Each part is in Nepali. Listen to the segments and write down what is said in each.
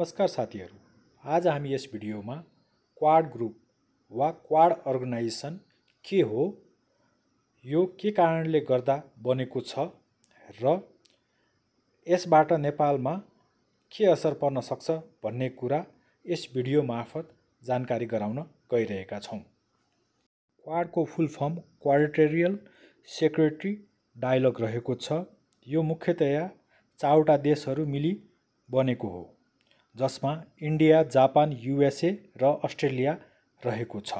नमस्कार साथीहरू आज हामी यस भिडियोमा क्वाड ग्रुप वा क्वाड अर्गनाइजेसन के हो यो के कारणले गर्दा बनेको छ र यसबाट नेपालमा के असर पर्न सक्छ भन्ने कुरा यस भिडियो मार्फत जानकारी गराउन गइरहेका छौँ क्वाडको full form quadrilateral secretary dialogue रहेको छ यो मुख्यतया चारवटा देशहरू मिली बनेको हो जसमा इन्डिया जापान युएसए र अस्ट्रेलिया रहेको छ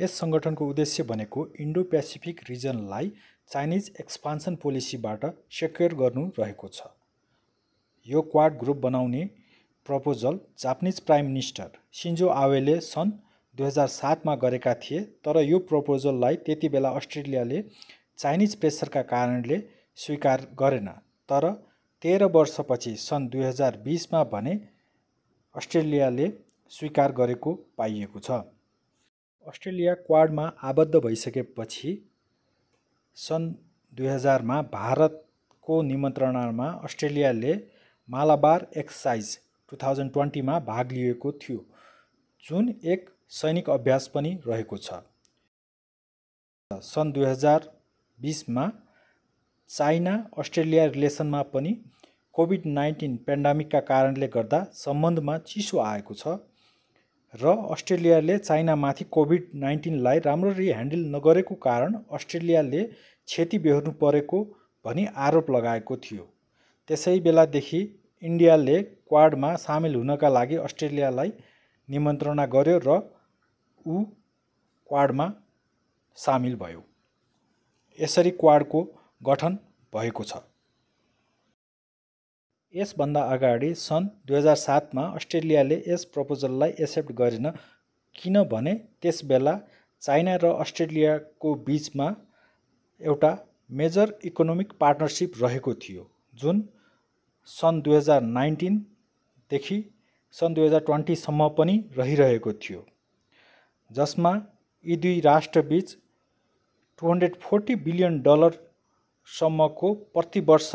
यस सङ्गठनको उद्देश्य भनेको इन्डो पेसिफिक रिजनलाई चाइनिज एक्सपान्सन पोलिसीबाट सेक्योर गर्नु रहेको छ यो क्वाड ग्रुप बनाउने proposal Japanese prime minister Shinzo आवेले सन् दुई हजार सातमा गरेका थिए तर यो प्रपोजललाई त्यति बेला अस्ट्रेलियाले चाइनिज प्रेसरका कारणले स्वीकार गरेन तर तेह्र वर्षपछि सन् दुई हजार बिसमा भने अस्ट्रेलियाले स्वीकार गरेको पाइएको छ अस्ट्रेलिया क्वाडमा आबद्ध भइसकेपछि सन् दुई हजारमा भारतको निमन्त्रणामा अस्ट्रेलियाले मालाबार एक्ससाइज टु थाउजन्ड ट्वेन्टीमा भाग लिएको थियो जुन एक सैनिक अभ्यास पनि रहेको छ सन् दुई हजार बिसमा चाइना अस्ट्रेलिया रिलेसनमा पनि कोभिड नाइन्टिन पेन्डामिकका कारणले गर्दा सम्बन्धमा चिसो आएको छ र अस्ट्रेलियाले चाइनामाथि कोभिड नाइन्टिनलाई राम्ररी ह्यान्डल नगरेको कारण अस्ट्रेलियाले क्षति बेहोर्नु परेको भनी आरोप लगाएको थियो त्यसै बेलादेखि इन्डियाले क्वाडमा सामेल हुनका लागि अस्ट्रेलियालाई निमन्त्रणा गर्यो र ऊ क्वाडमा सामेल भयो यसरी क्वाडको गठन भएको छ यसभन्दा अगाडि सन् दुई हजार सातमा अस्ट्रेलियाले यस प्रपोजललाई एक्सेप्ट गरेन किनभने त्यसबेला चाइना र अस्ट्रेलियाको बिचमा एउटा मेजर इकोनोमिक पार्टनरसिप रहेको थियो जुन सन् दुई हजार नाइन्टिनदेखि सन् दुई हजार ट्वेन्टीसम्म पनि रहिरहेको थियो जसमा यी दुई राष्ट्रबिच two hundred forty billion dollar सम्मको प्रतिवर्ष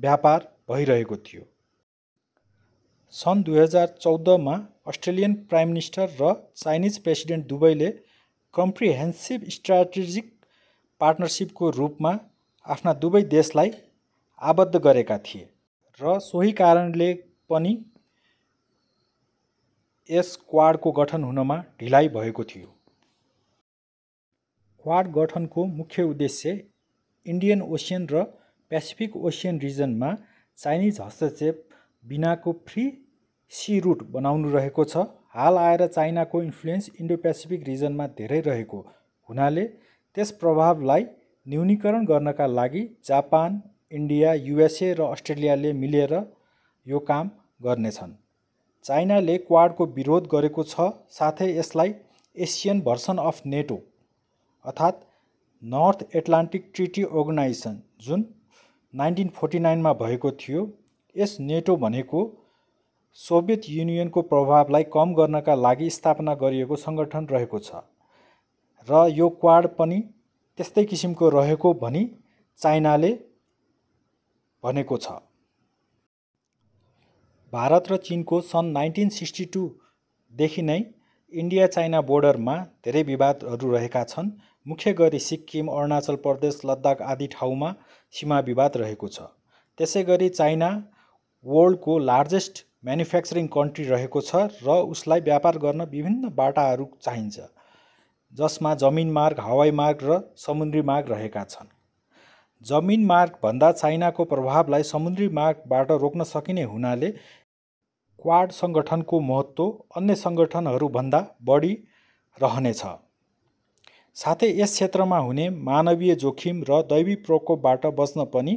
व्यापार भइरहेको थियो सन् दुई हजार चौधमा अस्ट्रेलियन प्राइम मिनिस्टर र चाइनिज प्रेसिडेन्ट दुवैले कम्प्रिहेन्सिभ स्ट्राटेजिक पार्टनरसिपको रूपमा आफ्ना दुवै देशलाई आबद्ध गरेका थिए र सोही कारणले पनि यस क्वाडको गठन हुनमा ढिलाइ भएको थियो क्वाड गठनको मुख्य उद्देश्य इन्डियन ओसियन र पेसिफिक ओसियन रिजनमा चाइनिज हस्तक्षेप बिनाको फ्री सी रुट बनाउनु रहेको छ हाल आएर चाइनाको इन्फ्लुएन्स इन्डो पेसिफिक रिजनमा धेरै रहेको हुनाले त्यस प्रभावलाई न्यूनीकरण गर्नका लागि जापान इन्डिया युएसए र अस्ट्रेलियाले मिलेर यो काम गर्नेछन् चाइनाले क्वाडको विरोध गरेको छ साथै यसलाई एसियन भर्सन अफ नेटो अर्थात् नर्थ एटलान्टिक ट्रिटी अर्गनाइजेसन जुन नाइन्टिन फोर्टी नाइनमा भएको थियो यस नेटो भनेको सोभियत युनियनको प्रभावलाई कम गर्नका लागि स्थापना गरिएको सङ्गठन रहेको छ र यो क्वाड पनि त्यस्तै किसिमको रहेको भनी चाइनाले भनेको छ भारत र चिनको सन् नाइन्टिन सिक्सटी टूदेखि नै इन्डिया चाइना बोर्डरमा धेरै विवादहरू रहेका छन् मुख्य गरी सिक्किम अरुणाचल प्रदेश लद्दाख आदि ठाउँमा सीमा विवाद रहेको छ त्यसै गरी चाइना वर्ल्डको लार्जेस्ट म्यानुफ्याक्चरिङ कन्ट्री रहेको छ र उसलाई व्यापार गर्न विभिन्न बाटाहरू चाहिन्छ जसमा जमिन मार्ग हवाई मार्ग र समुद्री मार्ग रहेका छन् जमिन मार्गभन्दा चाइनाको प्रभावलाई समुद्री मार्गबाट रोक्न सकिने हुनाले क्वाड सङ्गठनको महत्त्व अन्य सङ्गठनहरूभन्दा बढी रहनेछ साथै यस क्षेत्रमा हुने मानवीय जोखिम र दैवी प्रकोपबाट बस्न पनि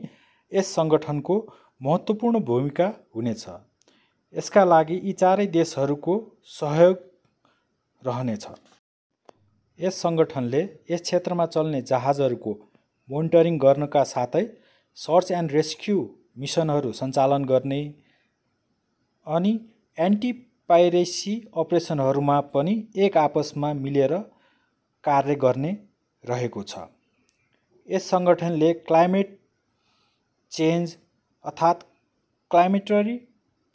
यस सङ्गठनको महत्त्वपूर्ण भूमिका हुनेछ यसका लागि यी चारै देशहरूको सहयोग रहनेछ यस सङ्गठनले यस क्षेत्रमा चल्ने जहाजहरूको मोनिटरिङ गर्नका साथै सर्च एन्ड रेस्क्यु मिसनहरू सञ्चालन गर्ने अनि एन्टी पाइरेसी अपरेसनहरूमा पनि एक आपसमा मिलेर कार्य गर्ने रहेको छ यस सङ्गठनले क्लाइमेट चेन्ज अर्थात् क्लाइमेटरी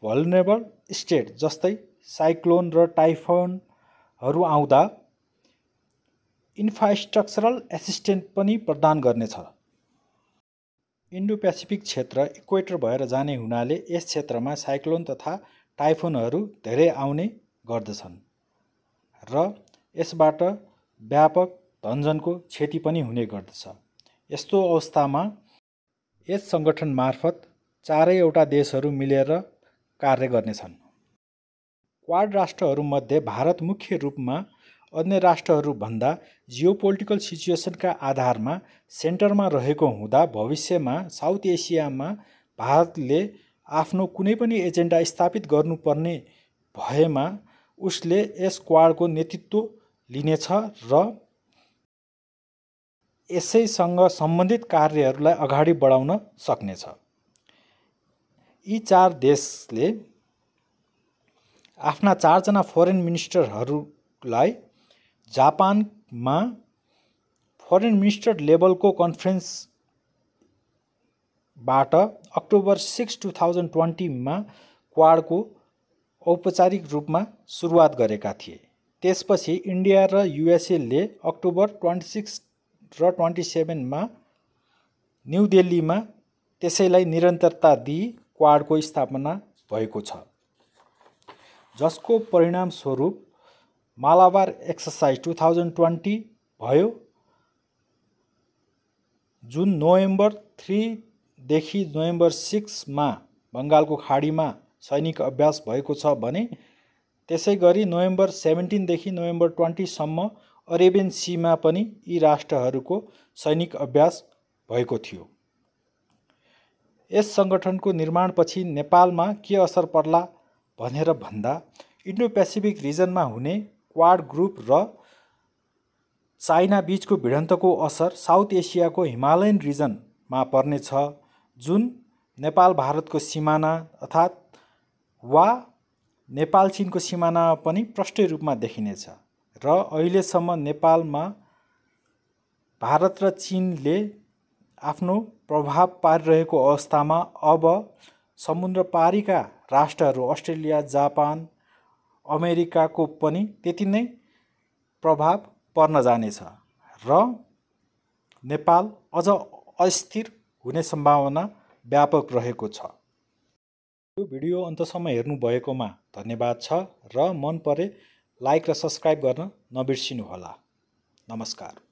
भल्नेबल स्टेट जस्तै साइक्लोन र टाइफोनहरू आउँदा इन्फ्रास्ट्रक्चरल एसिस्टेन्ट पनि प्रदान गर्नेछ इन्डो पेसिफिक क्षेत्र इक्वेटर भएर जाने हुनाले यस क्षेत्रमा साइक्लोन तथा टाइफोनहरू धेरै आउने गर्दछन् र यसबाट व्यापक धनजनको क्षति पनि हुने गर्दछ यस्तो अवस्थामा यस सङ्गठन मार्फत चारैवटा देशहरू मिलेर कार्य गर्नेछन् क्वाड राष्ट्रहरूमध्ये भारत मुख्य रूपमा अन्य राष्ट्रहरूभन्दा जियो पोलिटिकल सिचुएसनका आधारमा सेन्टरमा रहेको हुँदा भविष्यमा साउथ एसियामा भारतले आफ्नो कुनै पनि एजेन्डा स्थापित गर्नुपर्ने भएमा उसले यस क्वाडको नेतृत्व लिनेछ र यसैसँग सम्बन्धित कार्यहरूलाई अगाडि बढाउन सक्नेछ यी चार देशले आफ्ना चारजना फरेन मिनिस्टरहरूलाई जापानमा फरेन मिनिस्टर लेभलको कन्फरेन्सबाट अक्टोबर सिक्स टु थाउजन्ड ट्वेन्टीमा क्वाडको औपचारिक रूपमा सुरुवात गरेका थिए त्यसपछि इन्डिया र युएसएले अक्टोबर ट्वेन्टी सिक्स र ट्वेन्टी सेभेनमा न्यु दिल्लीमा त्यसैलाई निरन्तरता दिई क्वाडको स्थापना भएको छ जसको परिणामस्वरूप Malabar exercise two thousand twenty भयो जुन नोभेम्बर थ्रीदेखि नोभेम्बर सिक्समा बङ्गालको खाडीमा सैनिक अभ्यास भएको छ भने त्यसै गरी नोभेम्बर सेभेन्टिनदेखि नोभेम्बर ट्वेन्टीसम्म अरेबियन सीमा पनि यी राष्ट्रहरूको सैनिक अभ्यास भएको थियो यस सङ्गठनको निर्माणपछि नेपालमा के असर पर्ला भनेर भन्दा इन्डो पेसिफिक रिजनमा हुने क्वाड ग्रुप र चाइना बिचको भिडन्तको असर साउथ एसियाको हिमालयन रिजनमा पर्नेछ जुन नेपाल भारतको सिमाना अर्थात् वा नेपाल चिनको सिमाना पनि प्रष्ट रूपमा देखिनेछ र अहिलेसम्म नेपालमा भारत र चिनले आफ्नो प्रभाव पारिरहेको अवस्थामा अब समुद्र पारिका राष्ट्रहरू अस्ट्रेलिया जापान अमेरिकाको पनि त्यति नै प्रभाव पर्न जानेछ र नेपाल अझ अस्थिर हुने सम्भावना व्यापक रहेको छ यो भिडियो अन्तसम्म हेर्नुभएकोमा धन्यवाद छ र मन परे लाइक र सब्सक्राइब गर्न नबिर्सिनुहोला नमस्कार